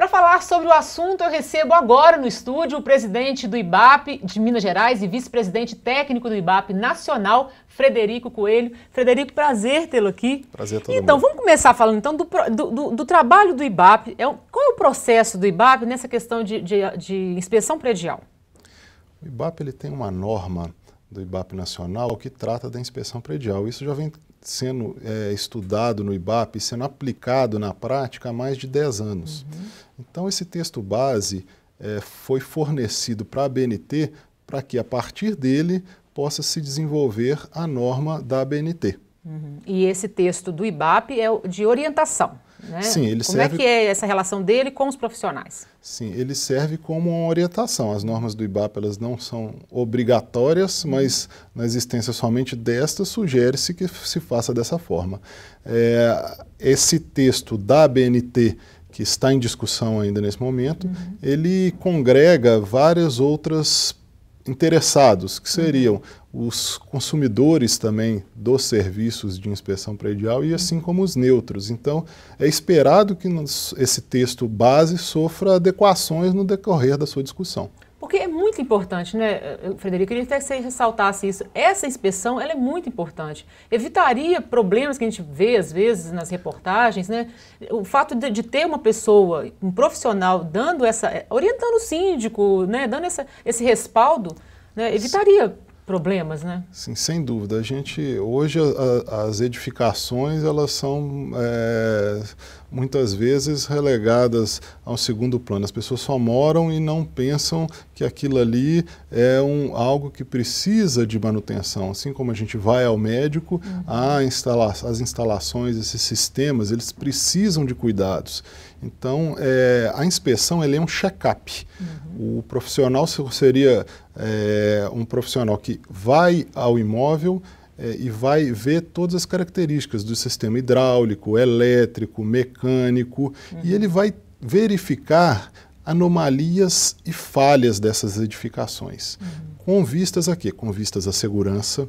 Para falar sobre o assunto, eu recebo agora no estúdio o presidente do IBAP de Minas Gerais e vice-presidente técnico do IBAP Nacional, Frederico Coelho. Frederico, prazer tê-lo aqui. Prazer é todo Então, mundo. vamos começar falando então do, do, do trabalho do IBAP. É, qual é o processo do IBAP nessa questão de, de, de inspeção predial? O IBAP ele tem uma norma do IBAP Nacional que trata da inspeção predial. Isso já vem sendo é, estudado no IBAP e sendo aplicado na prática há mais de 10 anos. Uhum. Então, esse texto base é, foi fornecido para a BNT para que, a partir dele, possa se desenvolver a norma da BNT. Uhum. E esse texto do IBAP é de orientação. Né? Sim, ele como é serve... é que é essa relação dele com os profissionais? Sim, ele serve como uma orientação. As normas do IBAP elas não são obrigatórias, uhum. mas na existência somente desta, sugere-se que se faça dessa forma. É, esse texto da BNT que está em discussão ainda nesse momento, uhum. ele congrega várias outras interessados, que seriam os consumidores também dos serviços de inspeção predial e assim como os neutros. Então, é esperado que nos, esse texto base sofra adequações no decorrer da sua discussão. Porque é muito importante, né, Frederico? Eu queria até que você ressaltasse isso. Essa inspeção ela é muito importante. Evitaria problemas que a gente vê, às vezes, nas reportagens, né? O fato de, de ter uma pessoa, um profissional, dando essa. Eh, orientando o síndico, né? Dando essa, esse respaldo, né? evitaria problemas, né? Sim, sem dúvida. A gente hoje a, a, as edificações elas são é, muitas vezes relegadas ao segundo plano. As pessoas só moram e não pensam que aquilo ali é um, algo que precisa de manutenção. Assim como a gente vai ao médico, uhum. instala as instalações, esses sistemas, eles precisam de cuidados. Então, é, a inspeção ele é um check-up. Uhum. O profissional seria é, um profissional que vai ao imóvel, é, e vai ver todas as características do sistema hidráulico, elétrico, mecânico, uhum. e ele vai verificar anomalias e falhas dessas edificações, uhum. com vistas a quê? Com vistas à segurança,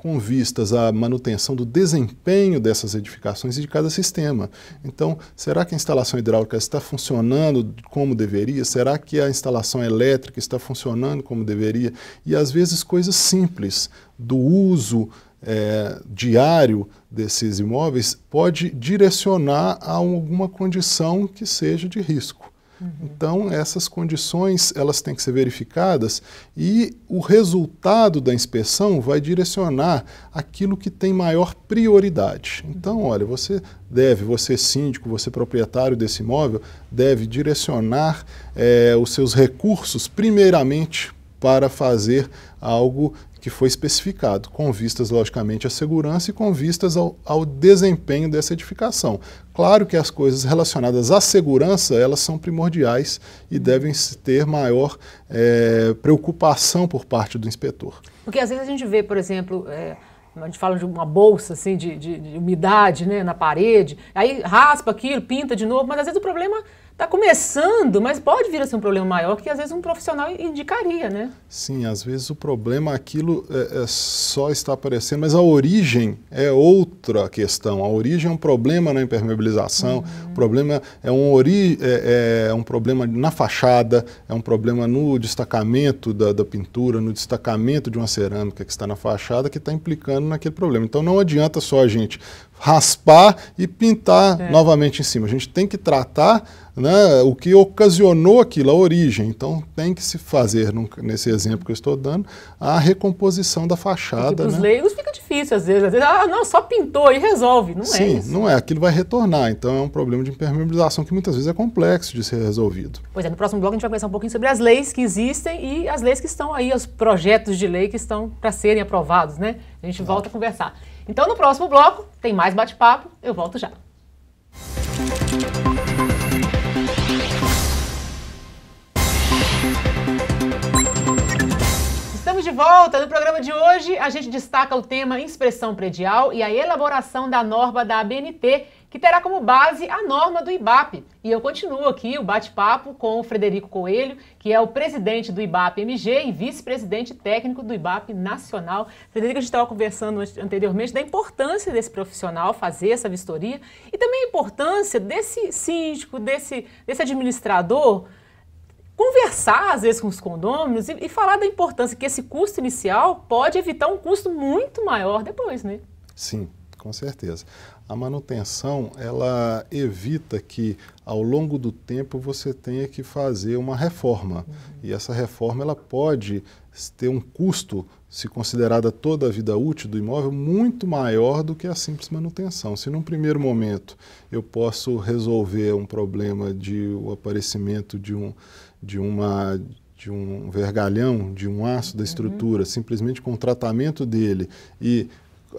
com vistas à manutenção do desempenho dessas edificações e de cada sistema. Então, será que a instalação hidráulica está funcionando como deveria? Será que a instalação elétrica está funcionando como deveria? E às vezes coisas simples do uso é, diário desses imóveis pode direcionar a alguma condição que seja de risco. Uhum. Então, essas condições elas têm que ser verificadas e o resultado da inspeção vai direcionar aquilo que tem maior prioridade. Então, olha, você deve, você é síndico, você é proprietário desse imóvel, deve direcionar é, os seus recursos primeiramente para fazer algo que foi especificado, com vistas, logicamente, à segurança e com vistas ao, ao, desempenho dessa edificação. Claro que as coisas relacionadas à segurança, elas são primordiais e devem ter maior é, preocupação por parte do inspetor. Porque às vezes a gente vê, por exemplo... É a gente fala de uma bolsa assim de, de, de, umidade né, na parede, aí raspa aquilo, pinta de novo, mas às vezes o problema está começando, mas pode vir a ser um problema maior que às vezes um profissional indicaria, né? Sim, às vezes o problema aquilo é, é só está aparecendo, mas a origem é outra questão. A origem é um problema na impermeabilização, uhum. problema é um, ori, é, é, é um problema na fachada, é um problema no destacamento da, da pintura, no destacamento de uma cerâmica que está na fachada, que está implicando naquele problema. Então não adianta só a gente raspar e pintar é. novamente em cima. A gente tem que tratar né, o que ocasionou aquilo, a origem. Então, tem que se fazer, num, nesse exemplo que eu estou dando, a recomposição da fachada. Para os né? leigos fica difícil, às vezes. Às vezes, ah, não, só pintou e resolve. Não Sim, é sim não é. Aquilo vai retornar. Então, é um problema de impermeabilização que muitas vezes é complexo de ser resolvido. Pois é, no próximo bloco a gente vai conversar um pouquinho sobre as leis que existem e as leis que estão aí, os projetos de lei que estão para serem aprovados, né? A gente volta a conversar. Então, no próximo bloco, tem mais bate-papo. Eu volto já. Música de volta! No programa de hoje, a gente destaca o tema inspeção predial e a elaboração da norma da ABNT, que terá como base a norma do IBAP. E eu continuo aqui o bate-papo com o Frederico Coelho, que é o presidente do IBAP MG e vice-presidente técnico do IBAP Nacional. Frederico, a gente estava conversando anteriormente da importância desse profissional fazer essa vistoria e também a importância desse síndico, desse, desse administrador conversar, às vezes, com os condôminos e, e falar da importância que esse custo inicial pode evitar um custo muito maior depois, né? Sim, com certeza. A manutenção, ela evita que ao longo do tempo você tenha que fazer uma reforma. Uhum. E essa reforma ela pode ter um custo, se considerada toda a vida útil do imóvel, muito maior do que a simples manutenção. Se num primeiro momento eu posso resolver um problema de o aparecimento de um de uma de um vergalhão, de um aço da estrutura, uhum. simplesmente com o tratamento dele e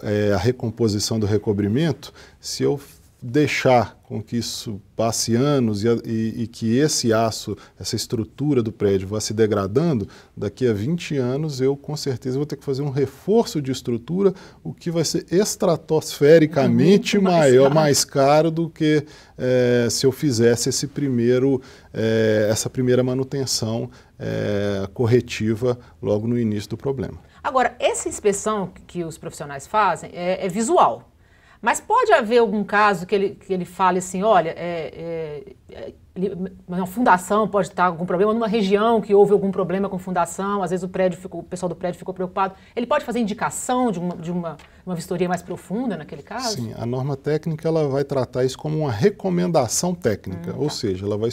é, a recomposição do recobrimento, se eu deixar com que isso passe anos e, e, e, que esse aço, essa estrutura do prédio vá se degradando, daqui a 20 anos eu com certeza vou ter que fazer um reforço de estrutura, o que vai ser estratosfericamente mais maior, caro. mais caro do que é, se eu fizesse esse primeiro, é, essa primeira manutenção é, corretiva logo no início do problema. Agora, essa inspeção que os profissionais fazem é, é visual, mas pode haver algum caso que ele, que ele fale assim, olha, é, é, uma fundação pode estar com algum problema, numa região que houve algum problema com fundação, às vezes o prédio ficou, o pessoal do prédio ficou preocupado. Ele pode fazer indicação de uma, de uma, uma vistoria mais profunda naquele caso? Sim, a norma técnica ela vai tratar isso como uma recomendação técnica, hum, ou tá. seja, ela vai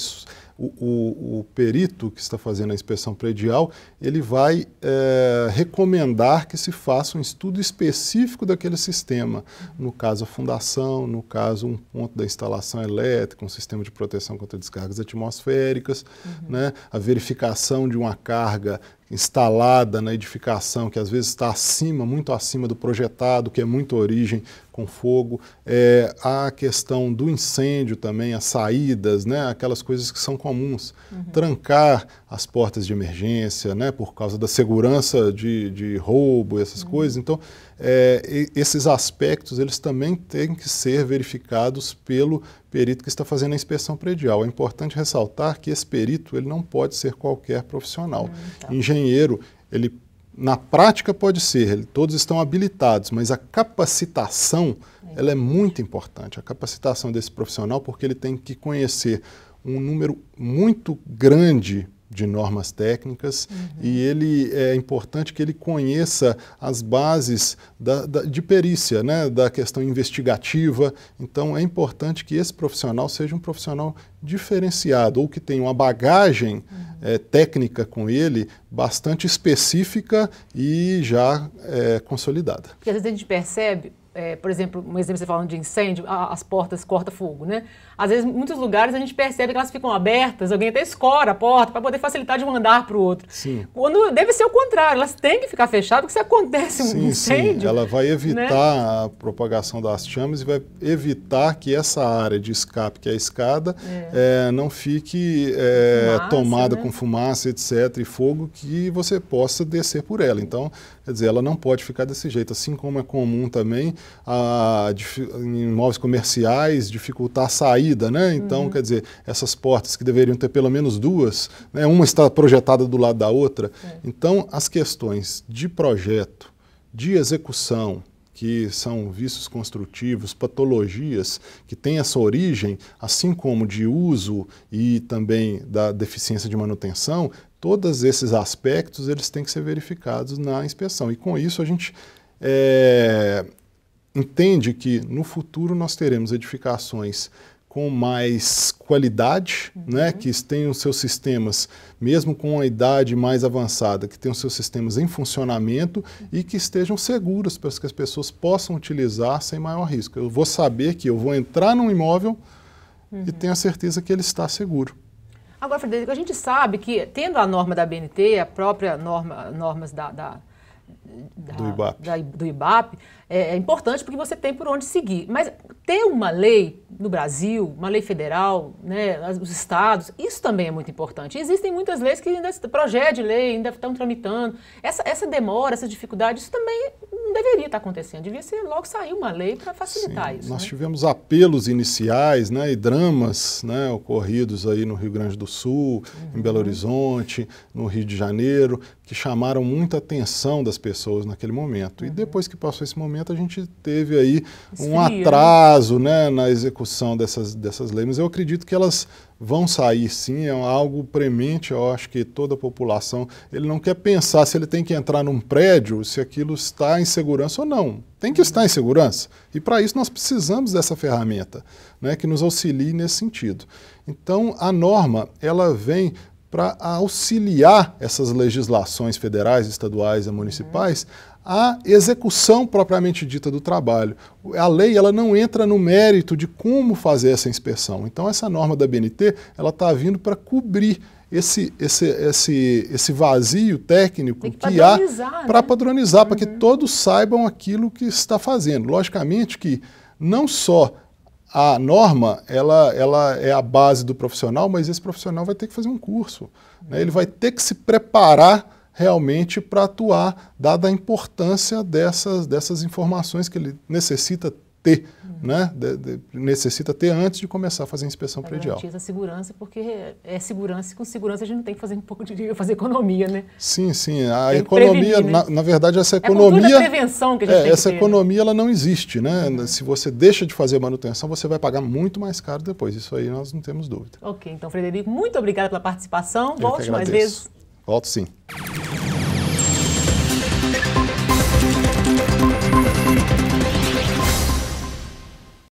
o, o, o, perito que está fazendo a inspeção predial ele vai é, recomendar que se faça um estudo específico daquele sistema, no caso a fundação, no caso um ponto da instalação elétrica, um sistema de proteção contra descargas atmosféricas, uhum. né, a verificação de uma carga instalada na edificação, que às vezes está acima, muito acima do projetado, que é muito origem com fogo, é, a questão do incêndio também, as saídas, né, aquelas coisas que são comuns. Uhum. Trancar as portas de emergência, né, por causa da segurança de, de roubo, essas uhum. coisas. Então, é, esses aspectos eles também têm que ser verificados pelo perito que está fazendo a inspeção predial. É importante ressaltar que esse perito ele não pode ser qualquer profissional. Uhum, tá. Engenheiro, ele na prática pode ser, todos estão habilitados, mas a capacitação é ela é muito importante, a capacitação desse profissional, porque ele tem que conhecer um número muito grande de normas técnicas uhum. e ele é importante que ele conheça as bases da, da, de perícia, né, da questão investigativa. Então é importante que esse profissional seja um profissional diferenciado ou que tenha uma bagagem uhum. é, técnica com ele bastante específica e já é, consolidada. Porque às vezes a gente percebe é, por exemplo, um exemplo você falando de incêndio, as portas corta fogo, né? Às vezes, em muitos lugares a gente percebe que elas ficam abertas, alguém até escora a porta para poder facilitar de um andar para o outro. Sim. Quando deve ser o contrário, elas têm que ficar fechadas, porque se acontece um sim, incêndio. Sim. Ela vai né? evitar né? a propagação das chamas e vai evitar que essa área de escape, que é a escada, é. É, não fique é, fumaça, tomada né? com fumaça, etc., e fogo, que você possa descer por ela. Então, quer dizer, ela não pode ficar desse jeito, assim como é comum também a, em imóveis comerciais, dificultar a saída, né? Então, uhum. quer dizer, essas portas que deveriam ter pelo menos duas, né? uma está projetada do lado da outra. É. Então, as questões de projeto, de execução, que são vícios construtivos, patologias que têm essa origem, assim como de uso e também da deficiência de manutenção, todos esses aspectos eles têm que ser verificados na inspeção. E com isso a gente é, entende que no futuro nós teremos edificações com mais qualidade, uhum. né, que tenham seus sistemas, mesmo com a idade mais avançada, que tenham seus sistemas em funcionamento uhum. e que estejam seguros para que as pessoas possam utilizar sem maior risco. Eu vou saber que eu vou entrar num imóvel uhum. e tenho a certeza que ele está seguro. Agora, Frederico, a gente sabe que, tendo a norma da BNT, a própria norma, normas da, da da, do IBAP, da, do IBAP é, é, importante porque você tem por onde seguir. Mas ter uma lei no Brasil, uma lei federal, né, os estados, isso também é muito importante. existem muitas leis que ainda, projeto de lei, ainda estão tramitando. Essa, essa demora, essa dificuldade, isso também não deveria estar acontecendo. Devia ser logo sair uma lei para facilitar Sim, isso. Nós né? tivemos apelos iniciais né, e dramas né, ocorridos aí no Rio Grande do Sul, uhum. em Belo Horizonte, no Rio de Janeiro, que chamaram muita atenção das pessoas naquele momento. Uhum. E depois que passou esse momento, a gente teve aí Esfria, um né? atraso né, na execução dessas, dessas leis. Mas eu acredito que elas vão sair sim, é algo premente, eu acho que toda a população, ele não quer pensar se ele tem que entrar num prédio, se aquilo está em segurança ou não. Tem que estar em segurança. E para isso nós precisamos dessa ferramenta, né, que nos auxilie nesse sentido. Então, a norma, ela vem para auxiliar essas legislações federais, estaduais e municipais uhum a execução propriamente dita do trabalho. A lei ela não entra no mérito de como fazer essa inspeção. Então essa norma da BNT ela está vindo para cobrir esse, esse, esse, esse vazio técnico que, que, há para né? padronizar, uhum. para que todos saibam aquilo que está fazendo. Logicamente que não só a norma ela, ela é a base do profissional, mas esse profissional vai ter que fazer um curso. Né? Ele vai ter que se preparar realmente para atuar, dada a importância dessas, dessas informações que ele necessita ter, uhum. né? De, de, necessita ter antes de começar a fazer a inspeção pra predial. Garantir essa segurança, porque é segurança e com segurança a gente não tem que fazer um pouco de dinheiro, fazer economia, né? Sim, sim. A economia, prevenir, né? na, né? na, verdade, essa é economia. É prevenção que a gente é, tem Essa ter, né? economia ela não existe, né? Uhum. Se você deixa de fazer manutenção, você vai pagar muito mais caro depois. Isso aí nós não temos dúvida. Ok, então, Frederico, muito obrigado pela participação. Volte mais vezes. Volto sim.